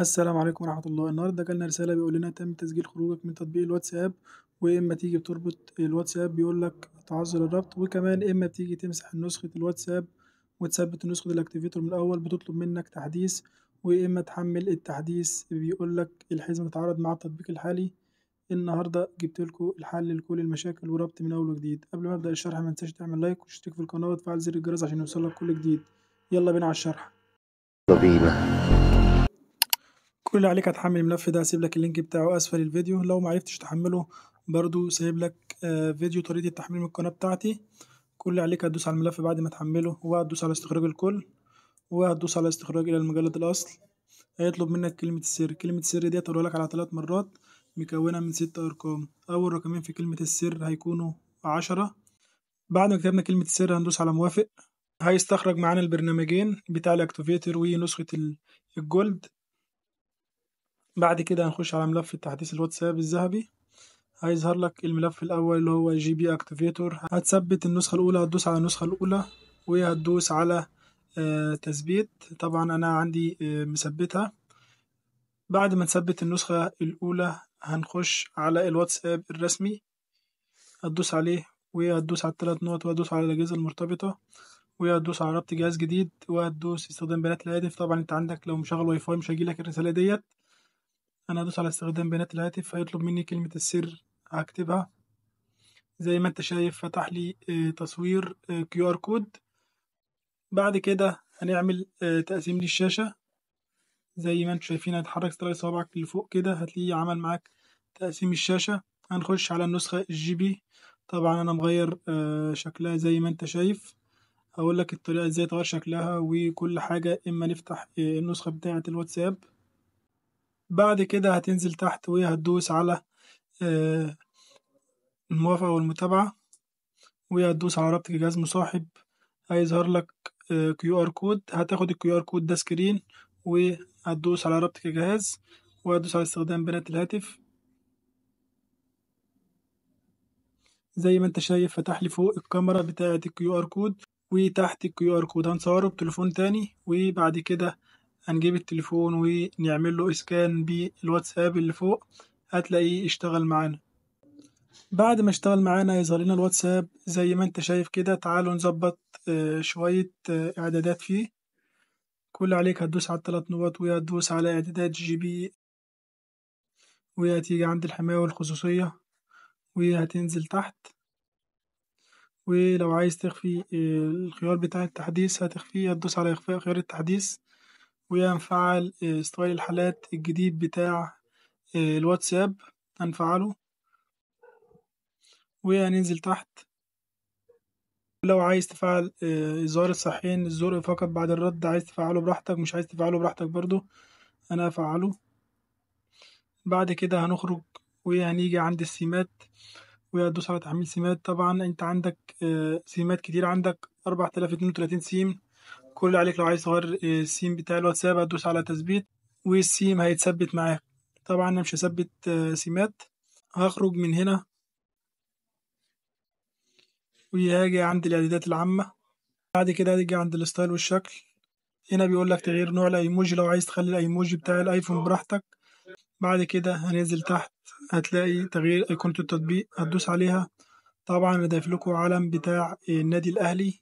السلام عليكم ورحمة الله النهاردة جالنا رسالة بيقول لنا تم تسجيل خروجك من تطبيق الواتساب وإما تيجي بتربط الواتساب بيقول لك تعذر الربط وكمان إما بتيجي تمسح نسخة الواتساب وتثبت نسخة الأكتيفيتور من الأول بتطلب منك تحديث وإما تحمل التحديث بيقول لك الحزمة تتعارض مع التطبيق الحالي النهاردة جبت لكم الحل لكل المشاكل وربط من أول وجديد قبل ما أبدأ الشرح ما تنساش تعمل لايك وتشترك في القناة وتفعل زر الجرس عشان يوصلك كل جديد يلا بينا على الشرح كل اللي عليك هتحمل الملف ده هسيب لك اللينك بتاعه اسفل الفيديو لو معرفتش تحمله برضو سايب لك آه، فيديو طريقة التحميل من القناة بتاعتي كل اللي عليك هتدوس على الملف بعد ما تحمله وهتدوس على استخراج الكل وهتدوس على استخراج إلى المجلد الأصل هيطلب منك كلمة السر كلمة السر دي هتقولها لك على ثلاث مرات مكونة من ست أرقام أول رقمين في كلمة السر هيكونوا عشرة بعد ما كتبنا كلمة السر هندوس على موافق هيستخرج معانا البرنامجين بتاع الاكتوفيتر ونسخة الجولد بعد كده هنخش على ملف التحديث الواتساب الذهبي هيظهر لك الملف الاول اللي هو جي بي اكتيفيتور هتثبت النسخه الاولى هتدوس على النسخه الاولى وهتدوس على آه، تثبيت طبعا انا عندي آه، مثبتها بعد ما نثبت النسخه الاولى هنخش على الواتساب الرسمي هتدوس عليه وهتدوس على الثلاث نقط وهتدوس على الاجهزه المرتبطه وهتدوس على ربط جهاز جديد وهتدوس استخدام بيانات الهاتف طبعا انت عندك لو مشغل واي فاي مش هيجيلك الرساله ديت انا هدوس على استخدام بيانات الهاتف هيطلب مني كلمة السر هكتبها زي ما انت شايف فتح لي آه، تصوير آه، كيو ار كود بعد كده هنعمل آه، تقسيم للشاشة زي ما انتوا شايفين هتحرك سترايك صوابعك لفوق كده هتلاقيه عمل معاك تقسيم الشاشة هنخش على النسخة الجي بي طبعا انا مغير شكلها زي ما انت شايف هقول لك الطريقة ازاي تغير شكلها وكل حاجة اما نفتح النسخة بتاعة الواتساب بعد كده هتنزل تحت وهتدوس على آه، الموافقة والمتابعة وهتدوس على رابط جهاز مصاحب هيظهر لك آه، كيو ار كود هتاخد الكيو ار كود ده سكرين وهتدوس على ربط الجهاز وهتدوس على استخدام بيانات الهاتف زي ما انت شايف فتح لي فوق الكاميرا بتاعة الكيو ار كود وتحت الكيو ار كود هنصوره بتليفون تاني وبعد كده هنجيب التليفون ونعمل له اسكان بالواتساب اللي فوق هتلاقيه اشتغل معانا بعد ما اشتغل معانا يظهر لنا الواتساب زي ما انت شايف كده تعالوا نظبط آه، شوية آه، اعدادات فيه كل عليك هتدوس على التلات نقط وهتدوس على اعدادات جي بي وهتيجي عند الحماية والخصوصية وهتنزل تحت ولو عايز تخفي آه، الخيار بتاع التحديث هتخفيه هتدوس على إخفاء خيار التحديث وهنفعل آه، ستايل الحالات الجديد بتاع آه، الواتساب هنفعله وهننزل تحت لو عايز تفعل إزالة آه، الصحيين الزرق فقط بعد الرد عايز تفعله براحتك مش عايز تفعله براحتك برضو أنا هفعله بعد كده هنخرج وهنيجي عند السمات وهتدوس على تحميل سمات طبعا انت عندك سمات كتير عندك أربعة آلاف اتنين وتلاتين سيم كل اللي عليك لو عايز تغير السيم بتاع الواتساب هتدوس على تثبيت والسيم هيتثبت معاه طبعا انا مش هثبت آه، سيمات هخرج من هنا وهاجي عند الاعدادات العامة بعد كده هتيجي عند الستايل والشكل هنا بيقول لك تغيير نوع الايموجي لو عايز تخلي الايموجي بتاع الايفون براحتك بعد كده هنزل تحت هتلاقي تغيير ايقونة التطبيق هتدوس عليها طبعا انا لكم علم بتاع النادي الاهلي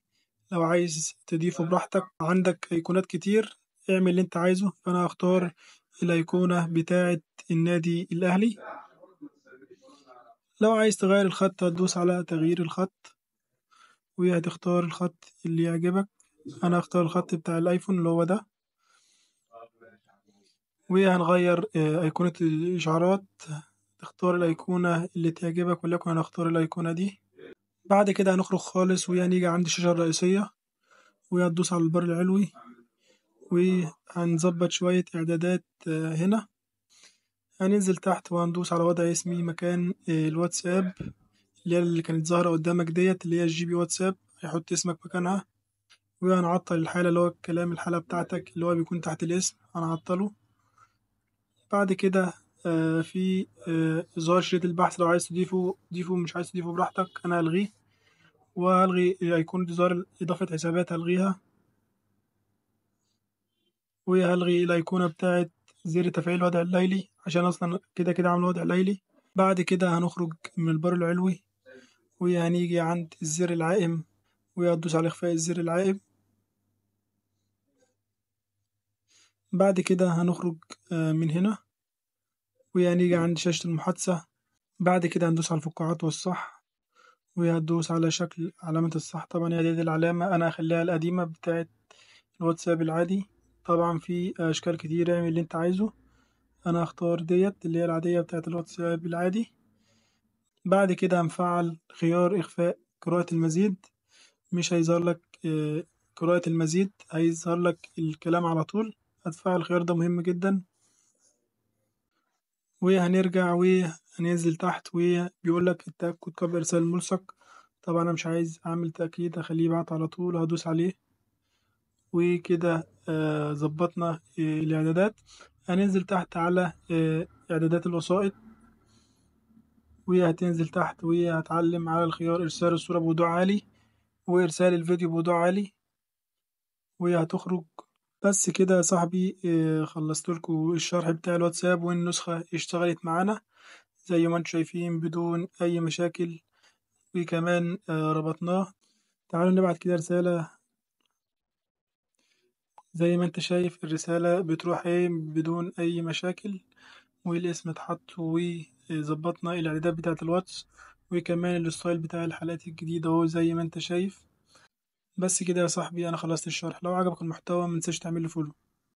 لو عايز تضيفه براحتك عندك أيقونات كتير اعمل اللي انت عايزه فأنا هختار الأيقونة بتاعة النادي الأهلي لو عايز تغير الخط هتدوس على تغيير الخط وهتختار الخط اللي يعجبك أنا هختار الخط بتاع الأيفون اللي هو ده وهنغير آه، أيقونة الإشعارات تختار الأيقونة اللي تعجبك وليكن أنا هختار الأيقونة دي بعد كده هنخرج خالص وهي هنيجي عند الشاشة الرئيسية وهي على البر العلوي وهنظبط شوية إعدادات آه، هنا هننزل تحت وهندوس على وضع اسمي مكان آه، الواتساب اللي هي اللي كانت ظاهرة قدامك ديت اللي هي الجي بي واتساب هيحط اسمك مكانها وهنعطل الحالة اللي هو الكلام الحالة بتاعتك اللي هو بيكون تحت الاسم هنعطله بعد كده آه، في آه، ظهر شريط البحث لو عايز تضيفه ضيفه مش عايز تضيفه براحتك انا هلغيه وهلغي ايقونة ظهر اضافة حسابات هلغيها وهلغي الايقونة بتاعت زر تفعيل الوضع الليلي عشان اصلا كده كده عامل وضع ليلي بعد كده هنخرج من البار العلوي وهنيجي عند الزر العائم وهدوس على اخفاء الزر العائم بعد كده هنخرج آه، من هنا وهنيجي عند شاشة المحادثة بعد كده هندوس على الفقاعات والصح وهدوس على شكل علامة الصح طبعا هي دي العلامة أنا هخليها القديمة بتاعت الواتساب العادي طبعا في أشكال كتير اعمل اللي أنت عايزه أنا هختار ديت اللي هي العادية بتاعت الواتساب العادي بعد كده هنفعل خيار إخفاء قراءة المزيد مش هيظهر لك آه، قراءة المزيد هيظهر لك الكلام على طول هتفعل الخيار ده مهم جدا وهنرجع وهننزل تحت وبيقول لك التأكد قبل إرسال الملصق طبعا انا مش عايز اعمل تأكيد هخليه يبعت على طول هدوس عليه وكده آه، ظبطنا آه، الاعدادات هننزل تحت على آه، اعدادات الوسائط وهتنزل تحت وهتعلم على الخيار ارسال الصورة بوضوح عالي وارسال الفيديو بوضوح عالي وهتخرج بس كده يا صاحبي آه، خلصت لكم الشرح بتاع الواتساب والنسخة اشتغلت معانا زي ما انتم شايفين بدون أي مشاكل وكمان آه، ربطناه تعالوا نبعت كده رسالة زي ما انت شايف الرسالة بتروح ايه بدون أي مشاكل والاسم اتحط وظبطنا الإعدادات بتاعة الواتس وكمان الستايل بتاع الحلقات الجديدة اهو زي ما انت شايف بس كده يا صاحبي انا خلصت الشرح لو عجبك المحتوى تنساش تعمل لي فولو